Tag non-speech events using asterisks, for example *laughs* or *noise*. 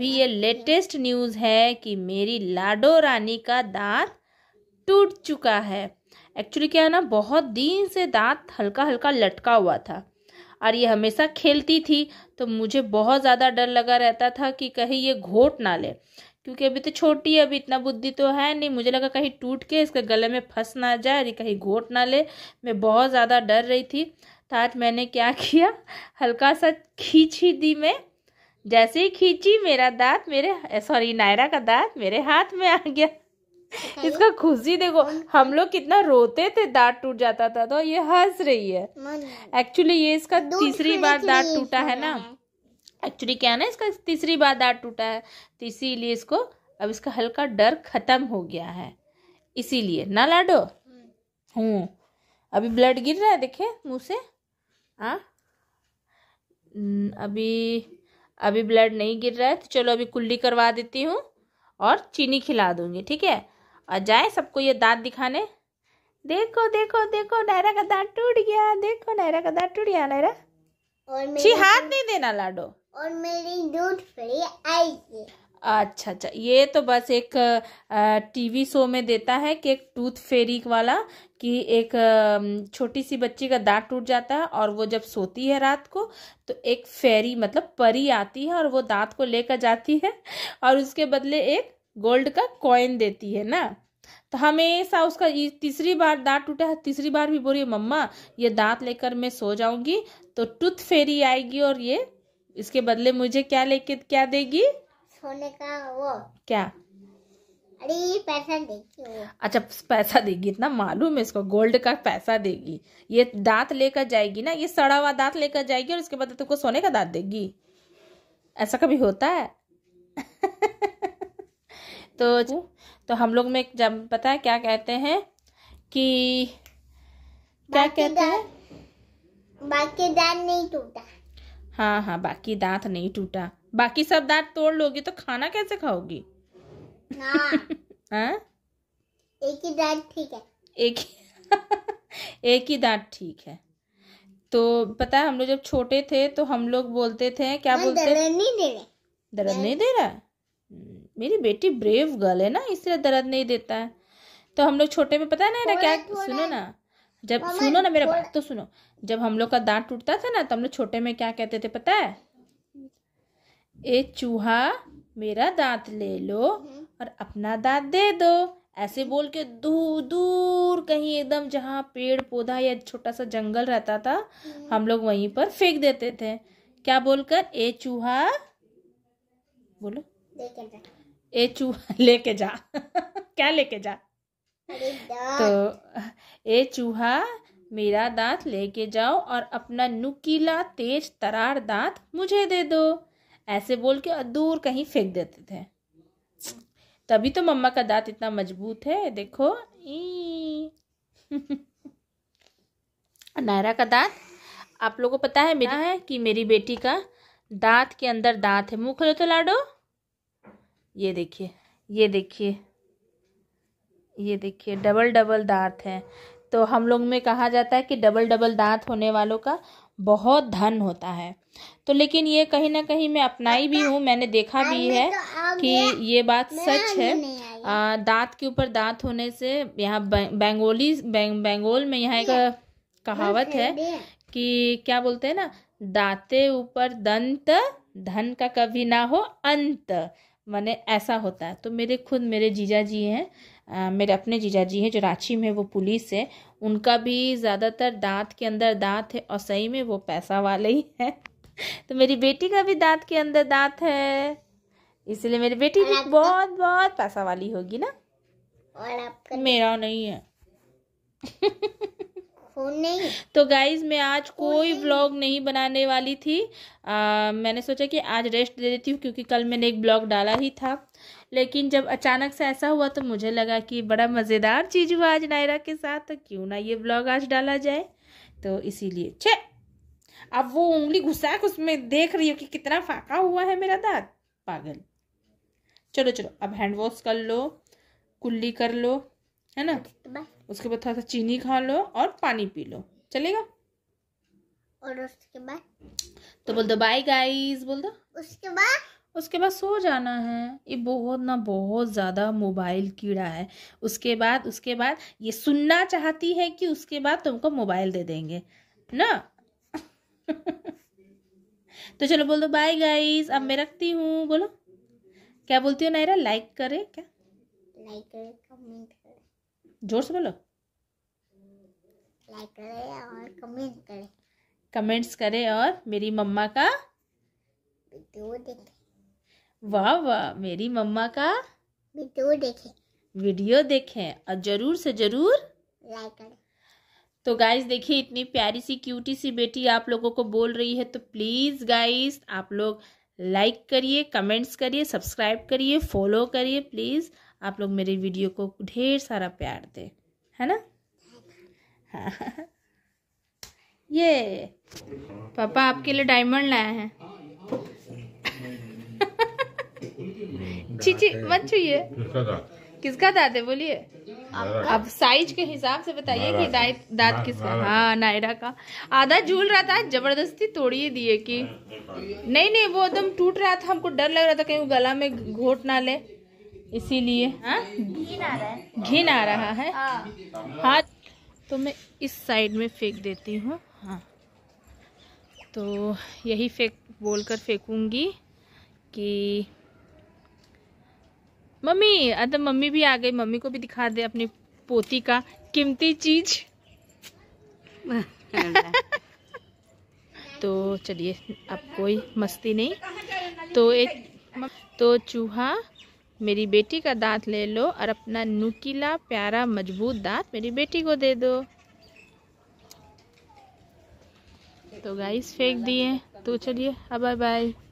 अभी ये latest news है कि मेरी लाडो रानी का दांत टूट चुका है एक्चुअली क्या है ना बहुत दिन से दांत हल्का हल्का लटका हुआ था और ये हमेशा खेलती थी तो मुझे बहुत ज़्यादा डर लगा रहता था कि कहीं ये घोट ना ले क्योंकि अभी तो छोटी है अभी इतना बुद्धि तो है नहीं मुझे लगा कहीं टूट के इसके गले में फंस ना जाए और कहीं घोट ना ले मैं बहुत ज़्यादा डर रही थी तो आज मैंने क्या किया हल्का सा खींची दी मैं जैसे ही खींची मेरा दांत मेरे सॉरी नायरा का दांत मेरे हाथ में आ गया इसका खुशी देखो हम लोग कितना रोते थे दांत टूट जाता था तो ये हंस रही है एक्चुअली ये इसका तीसरी बार दांत टूटा है ना एक्चुअली क्या है ना इसका तीसरी बार दांत टूटा है तो इसीलिए इसको अब इसका हल्का डर खत्म हो गया है इसीलिए ना लाडो हूँ अभी ब्लड गिर रहा है देखे मुंह से हाँ अभी अभी ब्लड नहीं गिर रहा है तो चलो अभी कुल्ली करवा देती हूँ और चीनी खिला दूंगी ठीक है और जाए सबको ये दांत दिखाने देखो देखो देखो नायरा का दांत टूट गया देखो नायरा का दांत टूट गया नायरा हाथ नहीं देना लाडो और मेरी दूध फ्री आएगी अच्छा अच्छा ये तो बस एक टीवी शो में देता है कि एक टूथ फेरी वाला कि एक छोटी सी बच्ची का दांत टूट जाता है और वो जब सोती है रात को तो एक फेरी मतलब परी आती है और वो दांत को लेकर जाती है और उसके बदले एक गोल्ड का कॉइन देती है ना तो हमेशा उसका तीसरी बार दांत टूटा है तीसरी बार भी बोलिए मम्मा ये दांत लेकर मैं सो जाऊंगी तो टूथ फेरी आएगी और ये इसके बदले मुझे क्या लेके क्या देगी सोने का वो क्या अरे पैसा देगी अच्छा पैसा देगी इतना मालूम है इसको गोल्ड का पैसा देगी ये दांत लेकर जाएगी ना ये सड़ा हुआ दांत लेकर जाएगी और उसके बाद तुमको सोने का दांत देगी ऐसा कभी होता है *laughs* तो तो हम लोग में जब पता है क्या कहते हैं कि क्या कहते हैं बाकी दांत नहीं टूटा हाँ हाँ बाकी दांत नहीं टूटा बाकी सब दांत तोड़ लोगी तो खाना कैसे खाओगी *laughs* हाँ। एक ही दांत ठीक है एक *laughs* एक ही दांत ठीक है तो पता है हम लोग जब छोटे थे तो हम लोग बोलते थे क्या हाँ, बोलते दर्द नहीं दे रहा दर्द नहीं दे रहा है हम्म, मेरी बेटी ब्रेव गर्ल है ना इसलिए दर्द नहीं देता है तो हम लोग छोटे में पता है ना क्या सुनो ना जब सुनो ना मेरा बात तो सुनो जब हम लोग का दांत टूटता था ना तो हम लोग छोटे में क्या कहते थे पता है ए चूहा मेरा दांत ले लो और अपना दांत दे दो ऐसे बोल के दूर दूर कहीं एकदम जहाँ पेड़ पौधा या छोटा सा जंगल रहता था हम लोग वहीं पर फेंक देते थे क्या बोलकर ए चूहा बोलो ए चूहा *laughs* लेके जा *laughs* क्या लेके जा तो ए चूहा मेरा दांत लेके जाओ और अपना नुकीला तेज तरार दांत मुझे दे दो ऐसे बोल के और दूर कहीं फेंक देते थे तभी तो मम्मा का दांत इतना मजबूत है देखो ई *laughs* नायरा का दांत आप लोगों को पता है मेरा है कि मेरी बेटी का दांत के अंदर दांत है मुँह खोलो तो लाडो ये देखिए ये देखिए ये देखिए डबल डबल दांत है तो हम लोग में कहा जाता है कि डबल डबल दांत होने वालों का बहुत धन होता है तो लेकिन ये कहीं ना कहीं मैं अपनाई भी हूँ मैंने देखा भी है तो कि ये बात सच है दांत के ऊपर दांत होने से यहाँ बेंगोली बेंगोल में यहाँ एक कहावत है कि क्या बोलते हैं ना दाते ऊपर दंत धन का कभी ना हो अंत मैंने ऐसा होता है तो मेरे खुद मेरे जीजा जी हैं मेरे अपने जीजा जी हैं जो रांची में वो पुलिस है उनका भी ज़्यादातर दांत के अंदर दांत है और सही में वो पैसा वाले ही हैं तो मेरी बेटी का भी दांत के अंदर दांत है इसलिए मेरी बेटी भी बहुत बहुत पैसा वाली होगी ना और आपका मेरा नहीं है नहीं तो गाइज मैं आज कोई ब्लॉग नहीं बनाने वाली थी आ, मैंने सोचा कि आज रेस्ट दे देती हूँ क्योंकि कल मैंने एक ब्लॉग डाला ही था लेकिन जब अचानक से ऐसा हुआ तो मुझे लगा कि बड़ा मज़ेदार चीज़ हुआ आज नायरा के साथ तो क्यों ना ये ब्लॉग आज डाला जाए तो इसीलिए छः अब वो उंगली घुसा के उसमें देख रही हो कि कितना फाका हुआ है मेरा दांत पागल चलो चलो अब हैंड वॉश कर लो कुल्ली कर लो है ना उसके बाद थोड़ा सा चीनी खा लो और पानी पी लो चलेगा और उसके बाद तो बोल दो बाय गाइस बोल दो उसके बाद उसके बाद सो जाना है ये बहुत ना बहुत ज़्यादा मोबाइल कीड़ा है उसके बाद उसके बाद ये सुनना चाहती है कि उसके बाद तुमको मोबाइल दे देंगे ना तो चलो बोल दो बाय गाइस अब मैं रखती हूँ बोलो क्या बोलती हो नायरा लाइक करे क्या लाइक करे कमेंट करे जोर से बोलो लाइक करे और कमेंट करे कमेंट्स करे और मेरी मम्मा का वीडियो देखे वाह वाह मेरी मम्मा का वीडियो देखे वीडियो देखे और जरूर से जरूर लाइक करे तो गाइस देखिए इतनी प्यारी सी क्यूटी सी बेटी आप लोगों को बोल रही है तो प्लीज़ गाइस आप लोग लाइक करिए कमेंट्स करिए सब्सक्राइब करिए फॉलो करिए प्लीज़ आप लोग मेरे वीडियो को ढेर सारा प्यार दें है ना *laughs* ये पापा आपके लिए डायमंड लाया है *laughs* *laughs* चीची मत छूए किसका दाँत है बोलिए अब साइज के हिसाब से बताइए कि दाँत किसका हाँ नायरा का आधा झूल रहा था जबरदस्ती तोड़िए दिए कि नहीं नहीं वो एकदम टूट रहा था हमको डर लग रहा था कहीं गला में घोट ना ले इसीलिए हाँ? घिन आ रहा है हाँ तो मैं इस साइड में फेंक देती हूँ हाँ तो यही फेंक बोलकर फेंकूंगी कि मम्मी अरे मम्मी भी आ गई मम्मी को भी दिखा दे अपनी पोती का कीमती चीज *laughs* तो चलिए अब कोई मस्ती नहीं तो एक तो चूहा मेरी बेटी का दांत ले लो और अपना नुकीला प्यारा मजबूत दांत मेरी बेटी को दे दो तो गाइस फेंक दिए तो चलिए अब बाय बाय